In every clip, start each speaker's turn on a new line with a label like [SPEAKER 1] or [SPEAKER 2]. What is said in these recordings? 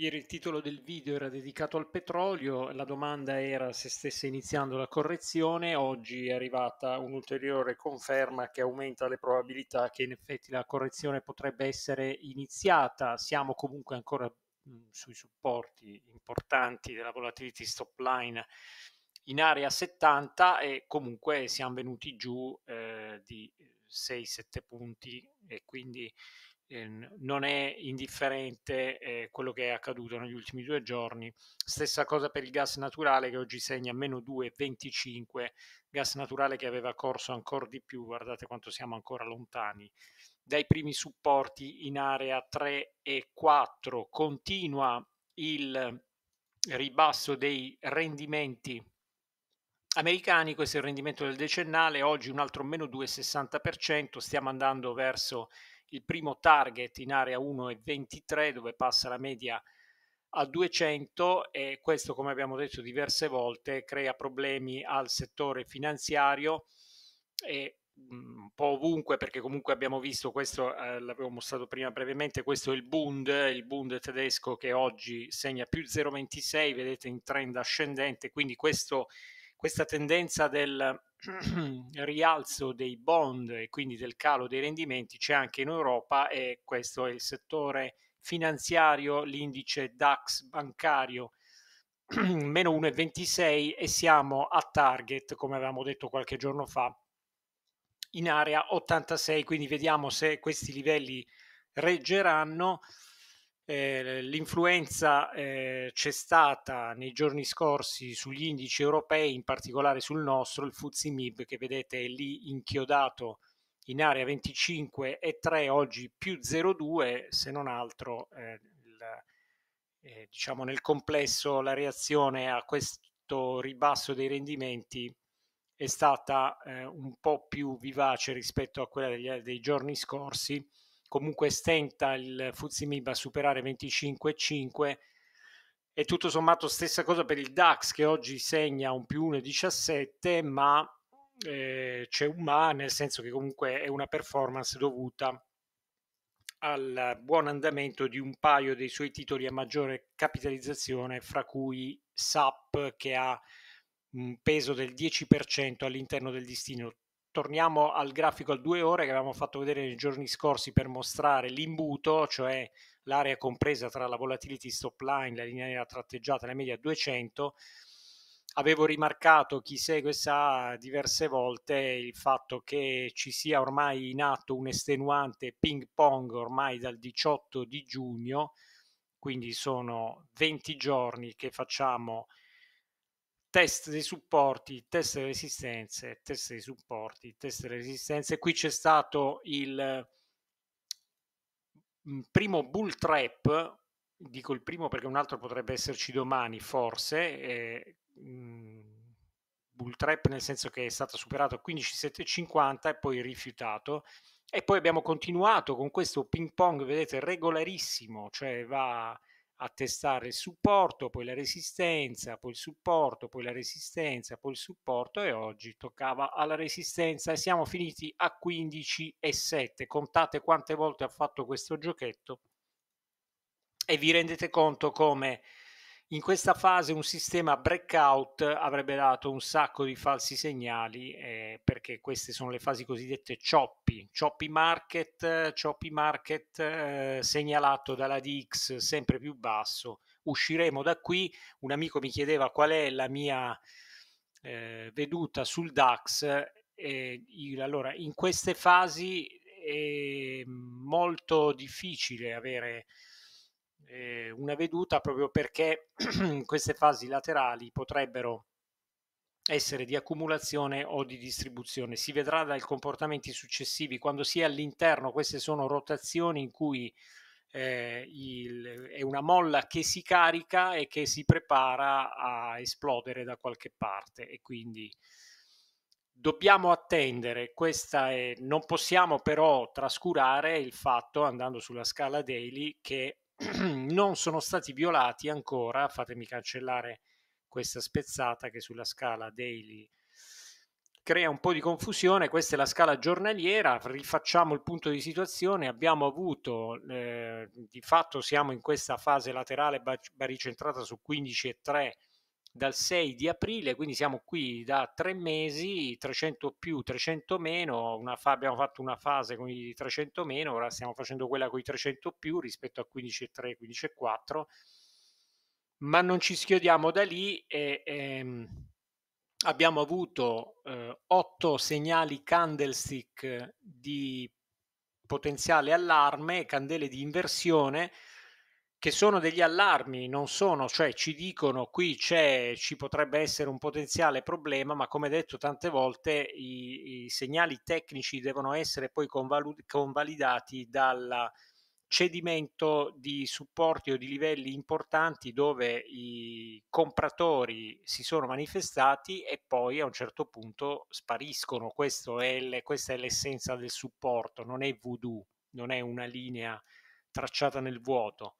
[SPEAKER 1] Ieri il titolo del video era dedicato al petrolio, la domanda era se stesse iniziando la correzione, oggi è arrivata un'ulteriore conferma che aumenta le probabilità che in effetti la correzione potrebbe essere iniziata, siamo comunque ancora mm, sui supporti importanti della volatility stop line in area 70 e comunque siamo venuti giù eh, di 6-7 eh, punti e quindi Ehm, non è indifferente eh, quello che è accaduto negli ultimi due giorni. Stessa cosa per il gas naturale che oggi segna meno 2,25, gas naturale che aveva corso ancora di più, guardate quanto siamo ancora lontani, dai primi supporti in area 3 e 4. Continua il ribasso dei rendimenti americani, questo è il rendimento del decennale, oggi un altro meno 2,60%, stiamo andando verso il primo target in area 1,23 dove passa la media a 200 e questo come abbiamo detto diverse volte crea problemi al settore finanziario e mm, un po' ovunque perché comunque abbiamo visto questo eh, l'avevo mostrato prima brevemente questo è il Bund il Bund tedesco che oggi segna più 0,26 vedete in trend ascendente quindi questo, questa tendenza del rialzo dei bond e quindi del calo dei rendimenti c'è anche in Europa e questo è il settore finanziario, l'indice DAX bancario meno 1,26 e siamo a target, come avevamo detto qualche giorno fa, in area 86, quindi vediamo se questi livelli reggeranno. Eh, l'influenza eh, c'è stata nei giorni scorsi sugli indici europei, in particolare sul nostro, il Fuzzi MIB che vedete è lì inchiodato in area 25 e 3 oggi più 0,2 se non altro eh, il, eh, diciamo nel complesso la reazione a questo ribasso dei rendimenti è stata eh, un po' più vivace rispetto a quella degli, dei giorni scorsi comunque stenta il Fuzzy Fuzimib a superare 25,5 e tutto sommato stessa cosa per il DAX che oggi segna un più 1,17 ma eh, c'è un ma nel senso che comunque è una performance dovuta al buon andamento di un paio dei suoi titoli a maggiore capitalizzazione fra cui SAP che ha un peso del 10% all'interno del destino torniamo al grafico a due ore che avevamo fatto vedere nei giorni scorsi per mostrare l'imbuto, cioè l'area compresa tra la volatility stop line, la linea nera tratteggiata e la media 200. Avevo rimarcato, chi segue sa, diverse volte il fatto che ci sia ormai in atto un estenuante ping pong ormai dal 18 di giugno, quindi sono 20 giorni che facciamo test dei supporti, test delle resistenze, test dei supporti, test delle resistenze. Qui c'è stato il mm, primo bull trap, dico il primo perché un altro potrebbe esserci domani forse, eh, bull trap nel senso che è stato superato a 15,750 e poi rifiutato. E poi abbiamo continuato con questo ping pong, vedete, regolarissimo, cioè va a testare il supporto, poi la resistenza, poi il supporto, poi la resistenza, poi il supporto e oggi toccava alla resistenza e siamo finiti a 15 e 7. Contate quante volte ha fatto questo giochetto e vi rendete conto come in questa fase un sistema breakout avrebbe dato un sacco di falsi segnali eh, perché queste sono le fasi cosiddette choppy, choppy market, choppy market eh, segnalato dalla DX sempre più basso. Usciremo da qui, un amico mi chiedeva qual è la mia eh, veduta sul DAX. Io, allora, in queste fasi è molto difficile avere eh, una veduta proprio perché queste fasi laterali potrebbero essere di accumulazione o di distribuzione. Si vedrà dai comportamenti successivi, quando si è all'interno, queste sono rotazioni in cui eh, il, è una molla che si carica e che si prepara a esplodere da qualche parte e quindi dobbiamo attendere, questa è, non possiamo però trascurare il fatto, andando sulla scala daily, che non sono stati violati ancora, fatemi cancellare questa spezzata che sulla scala daily crea un po' di confusione, questa è la scala giornaliera, rifacciamo il punto di situazione, abbiamo avuto, eh, di fatto siamo in questa fase laterale baricentrata su 15,3 dal 6 di aprile, quindi siamo qui da tre mesi, 300 più, 300 meno, fa- abbiamo fatto una fase con i 300 meno, ora stiamo facendo quella con i 300 più rispetto a 15,3, 15,4, ma non ci schiodiamo da lì e, e ehm, abbiamo avuto eh, 8 segnali candlestick di potenziale allarme, candele di inversione, che sono degli allarmi, non sono, cioè ci dicono qui c'è, ci potrebbe essere un potenziale problema, ma come detto tante volte i, i segnali tecnici devono essere poi convalu- convalidati dal cedimento di supporti o di livelli importanti dove i compratori si sono manifestati e poi a un certo punto spariscono. È le, questa è l'essenza del supporto, non è voodoo, non è una linea tracciata nel vuoto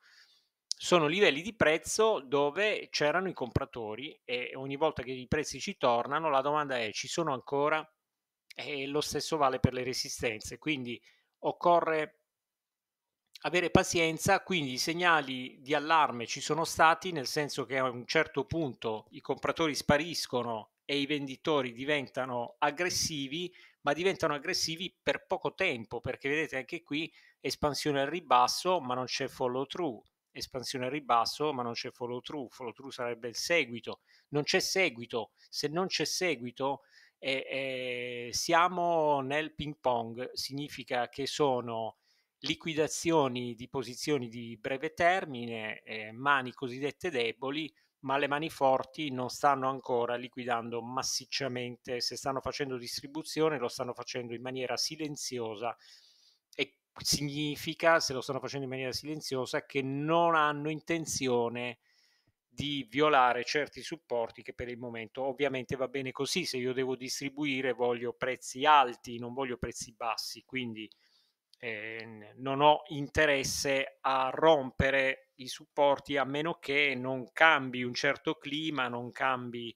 [SPEAKER 1] sono livelli di prezzo dove c'erano i compratori e ogni volta che i prezzi ci tornano la domanda è ci sono ancora e lo stesso vale per le resistenze, quindi occorre avere pazienza, quindi i segnali di allarme ci sono stati, nel senso che a un certo punto i compratori spariscono e i venditori diventano aggressivi, ma diventano aggressivi per poco tempo, perché vedete anche qui espansione al ribasso, ma non c'è follow through espansione a ribasso, ma non c'è follow through, follow through sarebbe il seguito, non c'è seguito, se non c'è seguito eh, eh, siamo nel ping pong, significa che sono liquidazioni di posizioni di breve termine, eh, mani cosiddette deboli, ma le mani forti non stanno ancora liquidando massicciamente, se stanno facendo distribuzione lo stanno facendo in maniera silenziosa significa, se lo stanno facendo in maniera silenziosa, che non hanno intenzione di violare certi supporti che per il momento ovviamente va bene così, se io devo distribuire voglio prezzi alti, non voglio prezzi bassi, quindi eh, non ho interesse a rompere i supporti a meno che non cambi un certo clima, non cambi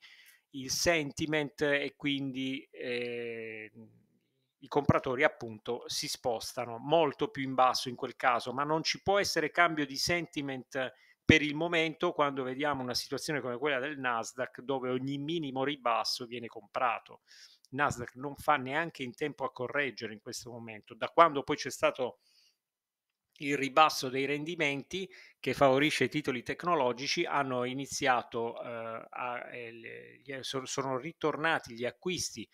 [SPEAKER 1] il sentiment e quindi... Eh, i compratori appunto si spostano molto più in basso in quel caso, ma non ci può essere cambio di sentiment per il momento quando vediamo una situazione come quella del Nasdaq dove ogni minimo ribasso viene comprato. Il Nasdaq non fa neanche in tempo a correggere in questo momento. Da quando poi c'è stato il ribasso dei rendimenti che favorisce i titoli tecnologici hanno iniziato eh, a, eh, sono ritornati gli acquisti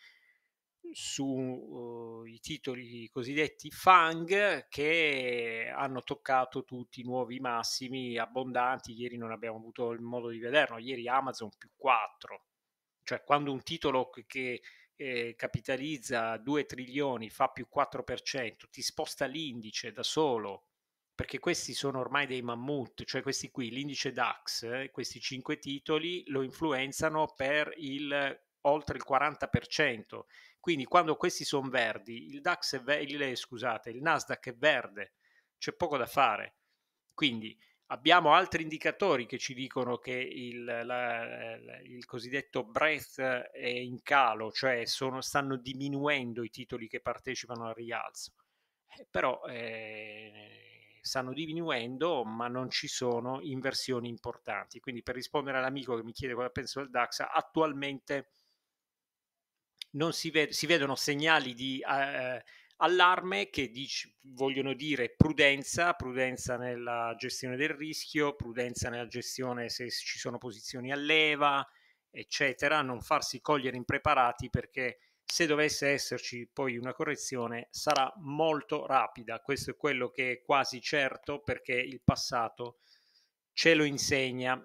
[SPEAKER 1] sui uh, titoli cosiddetti FANG che hanno toccato tutti i nuovi massimi abbondanti. Ieri non abbiamo avuto il modo di vederlo, ieri Amazon più 4. Cioè quando un titolo che, che eh, capitalizza 2 trilioni fa più 4%, ti sposta l'indice da solo, perché questi sono ormai dei mammut, cioè questi qui, l'indice DAX, eh, questi 5 titoli lo influenzano per il oltre il 40%. Quindi quando questi sono verdi, il, DAX è ve- eh, scusate, il Nasdaq è verde, c'è poco da fare. Quindi abbiamo altri indicatori che ci dicono che il, la, il cosiddetto breath è in calo, cioè sono, stanno diminuendo i titoli che partecipano al rialzo. Eh, però eh, stanno diminuendo, ma non ci sono inversioni importanti. Quindi per rispondere all'amico che mi chiede cosa penso del DAX, attualmente non si, ved- si vedono segnali di eh, allarme che dic- vogliono dire prudenza, prudenza nella gestione del rischio, prudenza nella gestione se ci sono posizioni a leva, eccetera, non farsi cogliere impreparati perché se dovesse esserci poi una correzione sarà molto rapida, questo è quello che è quasi certo perché il passato ce lo insegna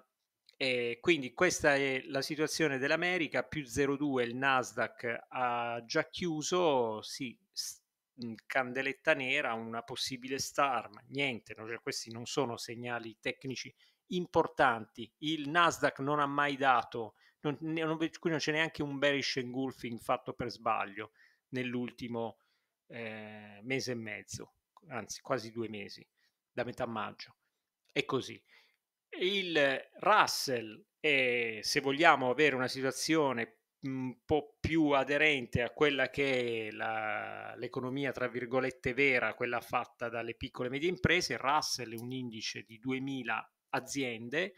[SPEAKER 1] e ehm, quindi questa è la situazione dell'America, più 0,2 il Nasdaq ha già chiuso, sì, mhmm, candeletta nera, una possibile star, ma niente, no? cioè, questi non sono segnali tecnici importanti. Il Nasdaq non ha mai dato, non, non, qui non c'è neanche un bearish engulfing fatto per sbaglio nell'ultimo eh, mese e mezzo, anzi quasi due mesi, da metà maggio. È così il Russell e se vogliamo avere una situazione un po' più aderente a quella che è la, l'economia, tra virgolette, vera, quella fatta dalle piccole e medie imprese, Russell è un indice di 2000 aziende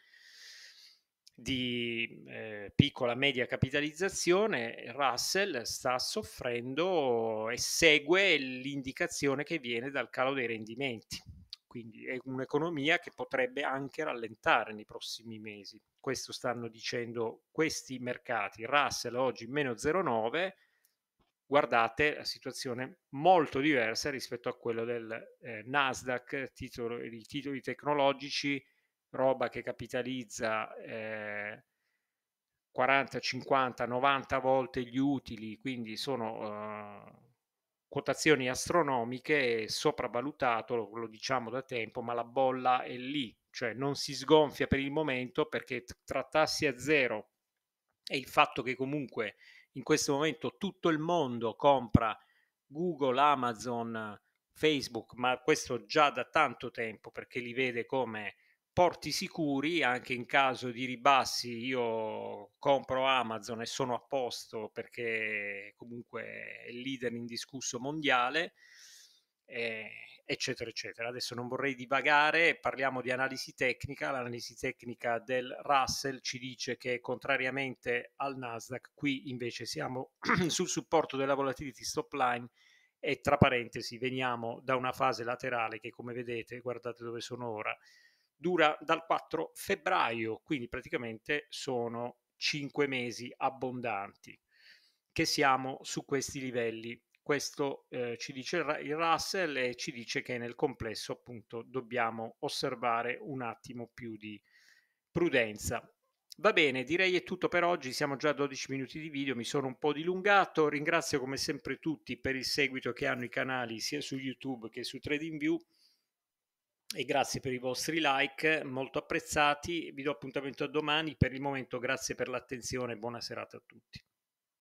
[SPEAKER 1] di eh, piccola media capitalizzazione, Russell sta soffrendo e segue l'indicazione che viene dal calo dei rendimenti quindi è un'economia che potrebbe anche rallentare nei prossimi mesi. Questo stanno dicendo questi mercati. Russell oggi meno 0,9, guardate la situazione molto diversa rispetto a quella del eh, Nasdaq, titolo, i titoli tecnologici, roba che capitalizza eh, 40, 50, 90 volte gli utili, quindi sono... Eh, quotazioni astronomiche, è sopravvalutato, lo diciamo da tempo, ma la bolla è lì, cioè non si sgonfia per il momento perché tra tassi a zero e il fatto che comunque in questo momento tutto il mondo compra Google, Amazon, Facebook, ma questo già da tanto tempo perché li vede come porti sicuri anche in caso di ribassi. Io compro Amazon e sono a posto perché comunque è il leader indiscusso mondiale, eh, eccetera, eccetera. Adesso non vorrei divagare, parliamo di analisi tecnica. L'analisi tecnica del Russell ci dice che contrariamente al Nasdaq, qui invece siamo sul supporto della volatility stop line e tra parentesi veniamo da una fase laterale che come vedete, guardate dove sono ora, dura dal 4 febbraio, quindi praticamente sono 5 mesi abbondanti che siamo su questi livelli. Questo eh, ci dice il Russell e ci dice che nel complesso appunto dobbiamo osservare un attimo più di prudenza. Va bene, direi è tutto per oggi, siamo già a 12 minuti di video, mi sono un po' dilungato, ringrazio come sempre tutti per il seguito che hanno i canali sia su YouTube che su TradingView e grazie per i vostri like, molto apprezzati. Vi do appuntamento a domani. Per il momento grazie per l'attenzione e buona serata a tutti.